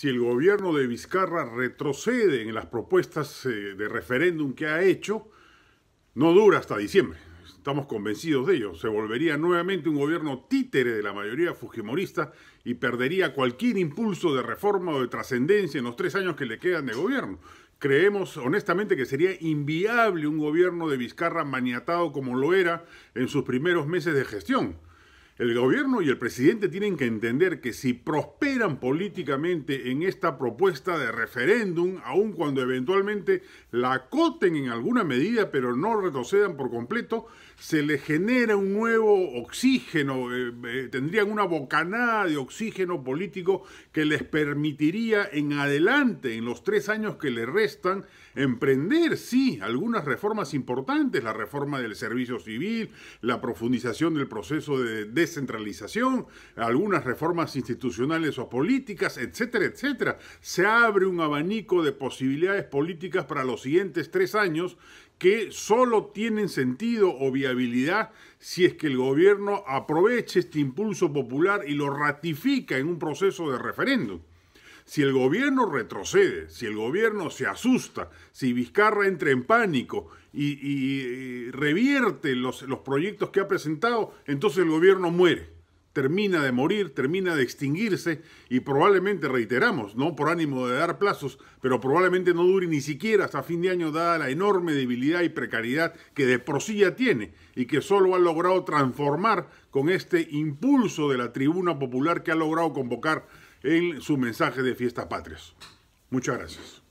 si el gobierno de Vizcarra retrocede en las propuestas eh, de referéndum que ha hecho, no dura hasta diciembre. Estamos convencidos de ello. Se volvería nuevamente un gobierno títere de la mayoría fujimorista y perdería cualquier impulso de reforma o de trascendencia en los tres años que le quedan de gobierno. Creemos honestamente que sería inviable un gobierno de Vizcarra maniatado como lo era en sus primeros meses de gestión. El gobierno y el presidente tienen que entender que si prosperan políticamente en esta propuesta de referéndum, aun cuando eventualmente la acoten en alguna medida, pero no retrocedan por completo, se les genera un nuevo oxígeno, eh, eh, tendrían una bocanada de oxígeno político que les permitiría en adelante, en los tres años que le restan, emprender, sí, algunas reformas importantes, la reforma del servicio civil, la profundización del proceso de descentralización, algunas reformas institucionales o políticas, etcétera, etcétera. Se abre un abanico de posibilidades políticas para los siguientes tres años que solo tienen sentido o viabilidad si es que el gobierno aproveche este impulso popular y lo ratifica en un proceso de referéndum. Si el gobierno retrocede, si el gobierno se asusta, si Vizcarra entra en pánico y, revierte los, proyectos que ha presentado, entonces el gobierno muere termina de morir, termina de extinguirse y probablemente, reiteramos, no por ánimo de dar plazos, pero probablemente no dure ni siquiera hasta fin de año dada la enorme debilidad y precariedad que de prosilla tiene y que solo ha logrado transformar con este impulso de la tribuna popular que ha logrado convocar en su mensaje de Fiesta Patrias. Muchas gracias.